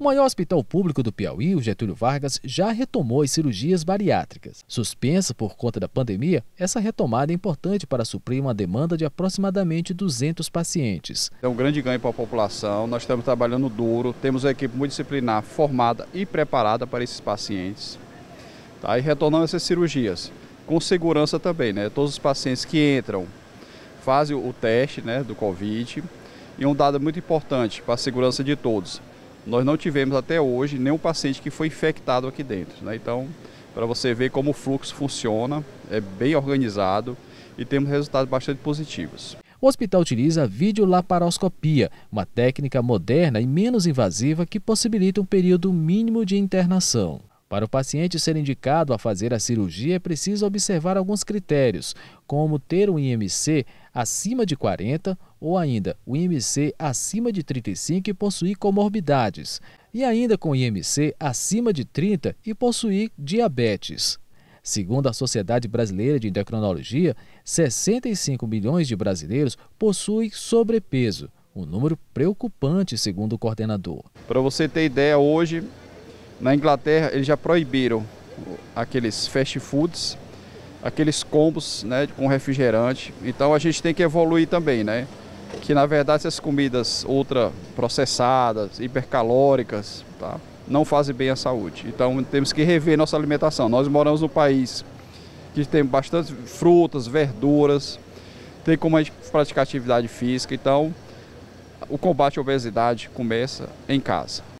O maior hospital público do Piauí, o Getúlio Vargas, já retomou as cirurgias bariátricas. Suspensa por conta da pandemia, essa retomada é importante para suprir uma demanda de aproximadamente 200 pacientes. É um grande ganho para a população, nós estamos trabalhando duro, temos a equipe multidisciplinar formada e preparada para esses pacientes. Tá? E retornando essas cirurgias, com segurança também, né? Todos os pacientes que entram fazem o teste né, do Covid e um dado muito importante para a segurança de todos nós não tivemos até hoje nenhum paciente que foi infectado aqui dentro. Né? Então, para você ver como o fluxo funciona, é bem organizado e temos resultados bastante positivos. O hospital utiliza a videolaparoscopia, uma técnica moderna e menos invasiva que possibilita um período mínimo de internação. Para o paciente ser indicado a fazer a cirurgia, é preciso observar alguns critérios, como ter um IMC acima de 40 ou ainda o IMC acima de 35 e possuir comorbidades, e ainda com IMC acima de 30 e possuir diabetes. Segundo a Sociedade Brasileira de Endocrinologia, 65 milhões de brasileiros possuem sobrepeso, um número preocupante, segundo o coordenador. Para você ter ideia, hoje na Inglaterra, eles já proibiram aqueles fast foods, aqueles combos né, com refrigerante. Então a gente tem que evoluir também, né? Que na verdade essas comidas ultra processadas, hipercalóricas, tá? não fazem bem à saúde. Então temos que rever nossa alimentação. Nós moramos num país que tem bastante frutas, verduras, tem como a gente praticar atividade física. Então o combate à obesidade começa em casa.